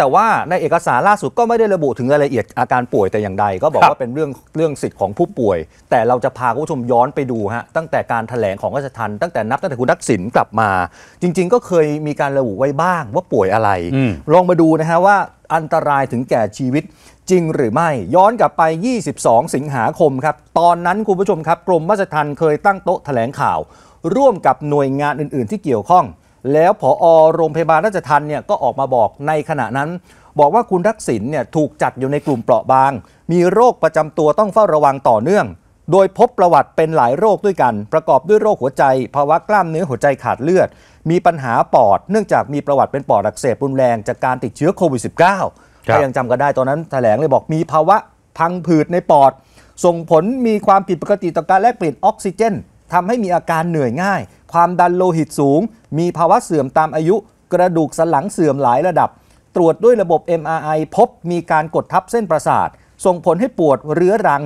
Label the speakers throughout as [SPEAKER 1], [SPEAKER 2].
[SPEAKER 1] แต่ว่าในเอกสารล่าสุดก็ไม่ได้ระบุถึงรายละเอียดอาการป่วยแต่อย่างใดก็บอกว่าเป็นเรื่องเรื่องสิทธิ์ของผู้ป่วย แต่เราจะพาผู้ชมย้อนไปดูฮะตั้งแต่การถแถลงของราชทันตั้งแต่นับตั้งแต่คุณทักษิณกลับมา จริงๆ ก็เคยมีการระบุไว้บ้างว่าป่วยอะไร ลองมาดูนะฮะว่าอันตรายถึงแก่ชีวิตจริงหรือไม่ย้อนกลับไป 22 สิงหาคมครับ ตอนนั้นคุณผู้ชมครับกรมรัชทันเคยตั้งโต๊ะแถลงข่าว ร่วมกับหน่วยงานอื่นๆ ที่เกี่ยวข้องแล้วผออโรงพยาบาลราชทันเนี่ยก็ออกมาบอกในขณะนั้น บอกว่าคุณทักษิณเนี่ยถูกจัดอยู่ในกลุ่มเปราะบาง มีโรคประจำตัวต้องเฝ้าระวังต่อเนื่อง โดยพบประวัติเป็นหลายโรคด้วยกัน ประกอบด้วยโรคหัวใจ ภาวะกล้ามเนื้อหัวใจขาดเลือด มีปัญหาปอดเนื่องจากมีประวัติเป็นปอดอักเสบรุนแรงจากการติดเชื้อโควิด -19 ถ้ายังจำกันได้ตอนนั้น แถลงเลยบอกมีภาวะพังผืดในปอด ส่งผลมีความผิดปกติต่อการแลกเปลี่ยนออกซิเจน ทำให้มีอาการเหนื่อยง่ายความดันโลหิตสูง มีภาวะเสื่อมตามอายุ กระดูกสันหลังเสื่อมหลายระดับ ตรวจด้วยระบบ MRI พบมีการกดทับเส้นประสาทส่งผลให้ปวดเรื้อรัง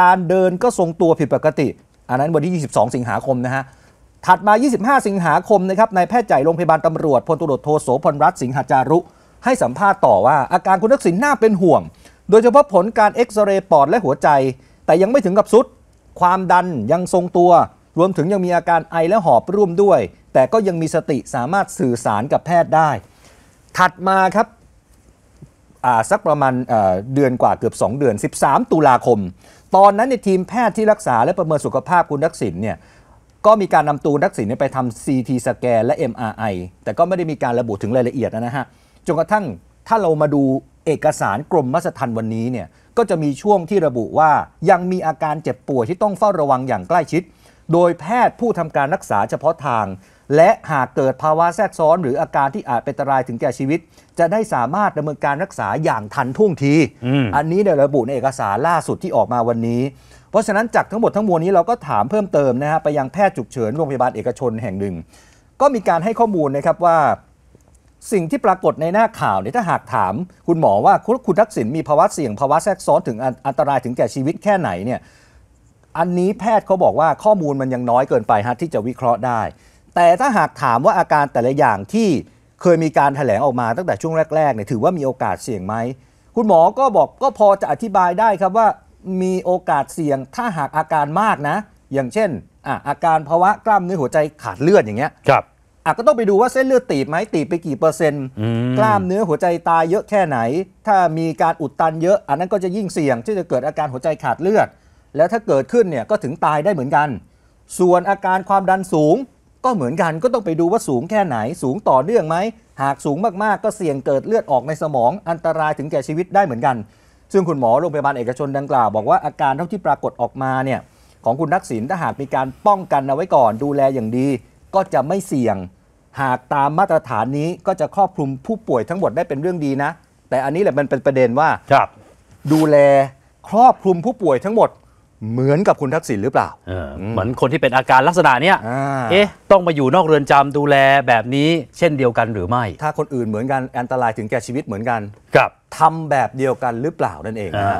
[SPEAKER 1] การเดินก็ทรงตัวผิดปกติ อันนั้นวันที่ 22 สิงหาคมนะฮะถัดมา 25 สิงหาคมนะครับนายแพทย์ใหญ่โรงพยาบาลตำรวจ พลตุรโทโสพลรัตน์สิงหาจารุ ให้สัมภาษณ์ต่อว่าอาการคุณทักษิณน่าเป็นห่วง โดยเฉพาะผลการเอ็กซเรย์ปอดและหัวใจแต่ยังไม่ถึงกับสุด ความดันยังทรงตัวรวมถึงยังมีอาการไอและหอบร่วมด้วย แต่ก็ยังมีสติสามารถสื่อสารกับแพทย์ได้ ถัดมาครับสักประมาณเดือนกว่าเกือบ 2 เดือน 13 ตุลาคม ตอนนั้นในทีมแพทย์ที่รักษาและประเมินสุขภาพคุณทักษิณเนี่ยก็มีการนำตัวนักศิลป์ไปทำ CT สแกนและ MRI แต่ก็ไม่ได้มีการระบุถึงรายละเอียดนะฮะ จนกระทั่งถ้าเรามาดูเอกสารกรมมัสทันวันนี้เนี่ยก็จะมีช่วงที่ระบุว่ายังมีอาการเจ็บป่วยที่ต้องเฝ้าระวังอย่างใกล้ชิดโดยแพทย์ผู้ทำการรักษาเฉพาะทาง และหากเกิดภาวะแทรกซ้อน หรืออาการที่อาจเป็นอันตรายถึงแก่ชีวิต จะได้สามารถดำเนินการรักษาอย่างทันท่วงทีอันนี้ในระบุในเอกสารล่าสุดที่ออกมาวันนี้ เพราะฉะนั้นจากทั้งหมดทั้งมวลนี้เราก็ถามเพิ่มเติมนะฮะไปยังแพทย์ฉุกเฉินโรงพยาบาลเอกชนแห่งหนึ่ง ก็มีการให้ข้อมูลนะครับว่าสิ่งที่ปรากฏในหน้าข่าวเนี่ยถ้าหากถาม คุณหมอว่าคุณทักษิณมีภาวะเสี่ยงภาวะแทรกซ้อนถึงอันตรายถึงแก่ชีวิตแค่ไหนเนี่ยอันนี้แพทย์เขาบอกว่าข้อมูลมันยังน้อยเกินไปฮะที่จะวิเคราะห์ได้ แต่ถ้าหากถามว่าอาการแต่ละอย่างที่เคยมีการถแถลงออกมาตั้งแต่ช่วงแรกๆเนี่ยถือว่ามีโอกาสเสี่ยงไหมคุณหมอก็บอกก็พอจะอธิบายได้ครับว่า มีโอกาสเสี่ยงถ้าหากอาการมากนะ อย่างเช่นออาการภาวะกล้ามเนื้อหัวใจขาดเลือดอย่างเงี้ยครับก็ต้องไปดูว่าเส้นเลือดตีบไหมตีบไปกี่เปอร์เซ็นต์กล้ามเนื้อหัวใจตายเยอะแค่ไหน ถ้ามีการอุดตันเยอะ อันนั้นก็จะยิ่งเสี่ยง ที่จะเกิดอาการหัวใจขาดเลือดแล้วถ้าเกิดขึ้นเนี่ยก็ถึงตายได้เหมือนกัน ส่วนอาการความดันสูงก็เหมือนกันก็ต้องไปดูว่าสูงแค่ไหนสูงต่อเนื่องไหม หากสูงมากๆ ก็เสี่ยงเกิดเลือดออกในสมองอันตรายถึงแก่ชีวิตได้เหมือนกัน ซึ่งคุณหมอโรงพยาบาลเอกชนดังกล่าว บอกว่าอาการเท่าที่ปรากฏออกมาเนี่ยของคุณทักษิณถ้าหากมีการป้องกันเอาไว้ก่อน ดูแลอย่างดี ก็จะไม่เสี่ยง หากตามมาตรฐานนี้ก็จะครอบคลุมผู้ป่วยทั้งหมดได้เป็นเรื่องดีนะ แต่อันนี้แหละมันเป็นประเด็นว่าดูแลครอบคลุมผู้ป่วยทั้งหมดเหมือนกับคุณทักษิณหรือเปล่า เหมือนคนที่เป็นอาการลักษณะเนี้ยเอ๊ะ ต้องมาอยู่นอกเรือนจำดูแลแบบนี้ เช่นเดียวกันหรือไม่ ถ้าคนอื่นเหมือนกันอันตรายถึงแก่ชีวิตเหมือนกัน กับทำแบบเดียวกันหรือเปล่านั่นเองนะ